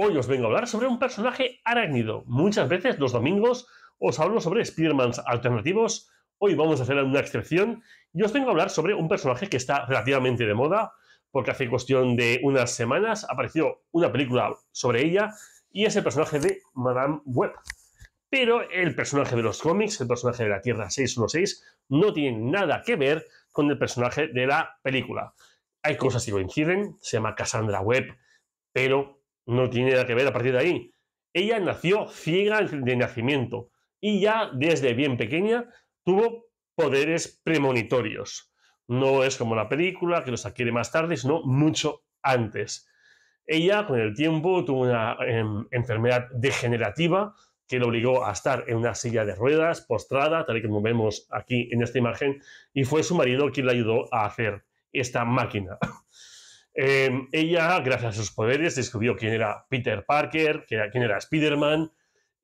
Hoy os vengo a hablar sobre un personaje arácnido. Muchas veces los domingos os hablo sobre spider alternativos. Hoy vamos a hacer una excepción y os vengo a hablar sobre un personaje que está relativamente de moda, porque hace cuestión de unas semanas apareció una película sobre ella y es el personaje de Madame Web. Pero el personaje de los cómics, el personaje de la Tierra 616, no tiene nada que ver con el personaje de la película. Hay cosas que coinciden, se llama Cassandra Webb, pero no tiene nada que ver a partir de ahí. Ella nació ciega de nacimiento y ya desde bien pequeña tuvo poderes premonitorios. No es como la película que los adquiere más tarde, sino mucho antes. Ella con el tiempo tuvo una em, enfermedad degenerativa que la obligó a estar en una silla de ruedas, postrada, tal y como vemos aquí en esta imagen, y fue su marido quien la ayudó a hacer esta máquina. Em, ella, gracias a sus poderes, descubrió quién era Peter Parker, quién era Spider-Man,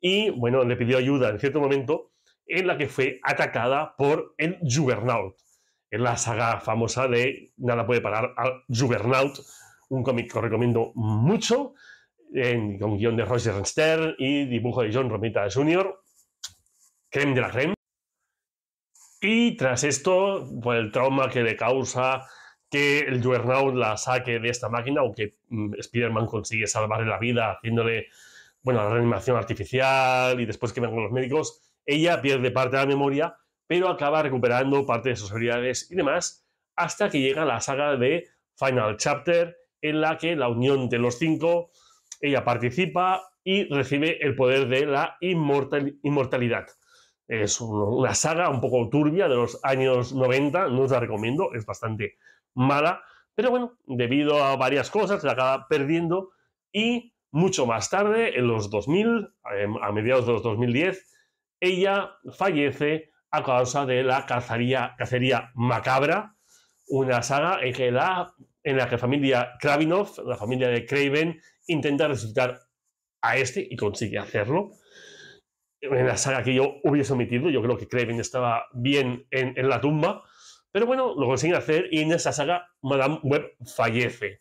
y bueno, le pidió ayuda en cierto momento en la que fue atacada por el Juggernaut. En la saga famosa de Nada puede parar al Juggernaut, un cómic que recomiendo mucho, con guión de Roger Stern y dibujo de John Romita Jr., creme de la creme. Y tras esto, por el trauma que le causa que el Juggernaut la saque de esta máquina, o que mm, Spider-Man consigue salvarle la vida haciéndole, bueno, la reanimación artificial y después que vengan los médicos, ella pierde parte de la memoria, pero acaba recuperando parte de sus habilidades y demás, hasta que llega la saga de Final Chapter, en la que la unión de los cinco, ella participa y recibe el poder de la inmortalidad. Es una saga un poco turbia de los años 90, no os la recomiendo, es bastante mala, pero bueno, debido a varias cosas se acaba perdiendo y mucho más tarde, en los 2000, em, a mediados de los 2010, ella fallece a causa de la cacería, macabra, una saga en, que la, en la familia Kravinov, la familia de Craven, intenta resucitar a este y consigue hacerlo. En la saga que yo hubiese omitido, yo creo que Craven estaba bien en la tumba, pero bueno, lo consiguen hacer y en esa saga Madame Web fallece.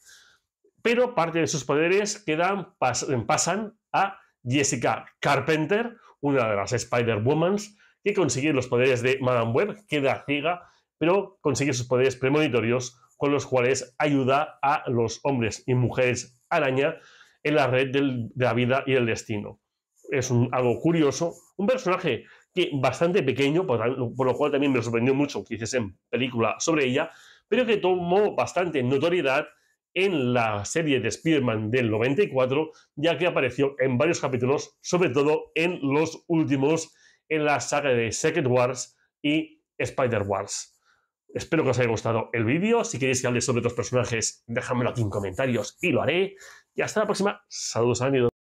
Pero parte de sus poderes quedan, pasan a Jessica Carpenter, una de las Spider-Womans, que consigue los poderes de Madame Web, queda ciega, pero consigue sus poderes premonitorios con los cuales ayuda a los hombres y mujeres araña en la red de la vida y el destino. Es un, algo curioso, un personaje que bastante pequeño, por, lo cual también me sorprendió mucho que hiciesen película sobre ella, pero que tomó bastante notoriedad en la serie de Spider-Man del 94, ya que apareció en varios capítulos, sobre todo en los últimos, en la saga de Secret Wars y Spider Wars. Espero que os haya gustado el vídeo. Si queréis que hable sobre otros personajes, déjamelo aquí en comentarios y lo haré. Y hasta la próxima. Saludos amigos.